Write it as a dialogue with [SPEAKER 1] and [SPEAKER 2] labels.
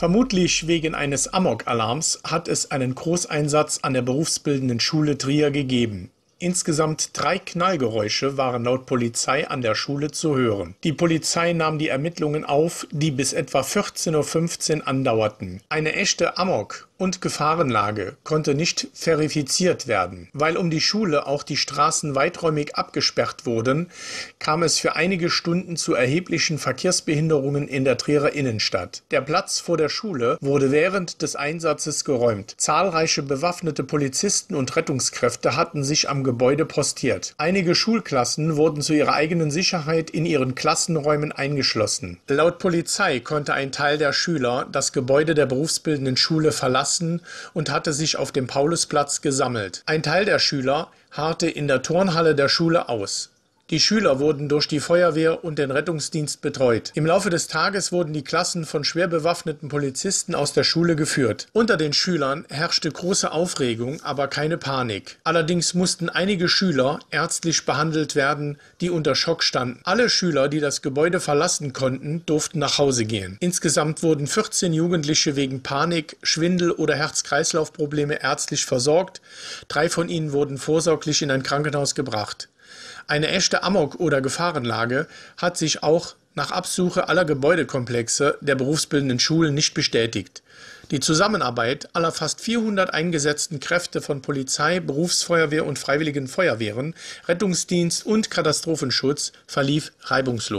[SPEAKER 1] Vermutlich wegen eines Amok-Alarms hat es einen Großeinsatz an der berufsbildenden Schule Trier gegeben. Insgesamt drei Knallgeräusche waren laut Polizei an der Schule zu hören. Die Polizei nahm die Ermittlungen auf, die bis etwa 14.15 Uhr andauerten. Eine echte Amok- und Gefahrenlage konnte nicht verifiziert werden. Weil um die Schule auch die Straßen weiträumig abgesperrt wurden, kam es für einige Stunden zu erheblichen Verkehrsbehinderungen in der Trierer Innenstadt. Der Platz vor der Schule wurde während des Einsatzes geräumt. Zahlreiche bewaffnete Polizisten und Rettungskräfte hatten sich am Gebäude postiert. Einige Schulklassen wurden zu ihrer eigenen Sicherheit in ihren Klassenräumen eingeschlossen. Laut Polizei konnte ein Teil der Schüler das Gebäude der berufsbildenden Schule verlassen Klassen und hatte sich auf dem Paulusplatz gesammelt. Ein Teil der Schüler harrte in der Turnhalle der Schule aus die Schüler wurden durch die Feuerwehr und den Rettungsdienst betreut. Im Laufe des Tages wurden die Klassen von schwer bewaffneten Polizisten aus der Schule geführt. Unter den Schülern herrschte große Aufregung, aber keine Panik. Allerdings mussten einige Schüler ärztlich behandelt werden, die unter Schock standen. Alle Schüler, die das Gebäude verlassen konnten, durften nach Hause gehen. Insgesamt wurden 14 Jugendliche wegen Panik, Schwindel oder Herz-Kreislauf-Probleme ärztlich versorgt. Drei von ihnen wurden vorsorglich in ein Krankenhaus gebracht. Eine echte Amok- oder Gefahrenlage hat sich auch nach Absuche aller Gebäudekomplexe der berufsbildenden Schulen nicht bestätigt. Die Zusammenarbeit aller fast 400 eingesetzten Kräfte von Polizei, Berufsfeuerwehr und freiwilligen Feuerwehren, Rettungsdienst und Katastrophenschutz verlief reibungslos.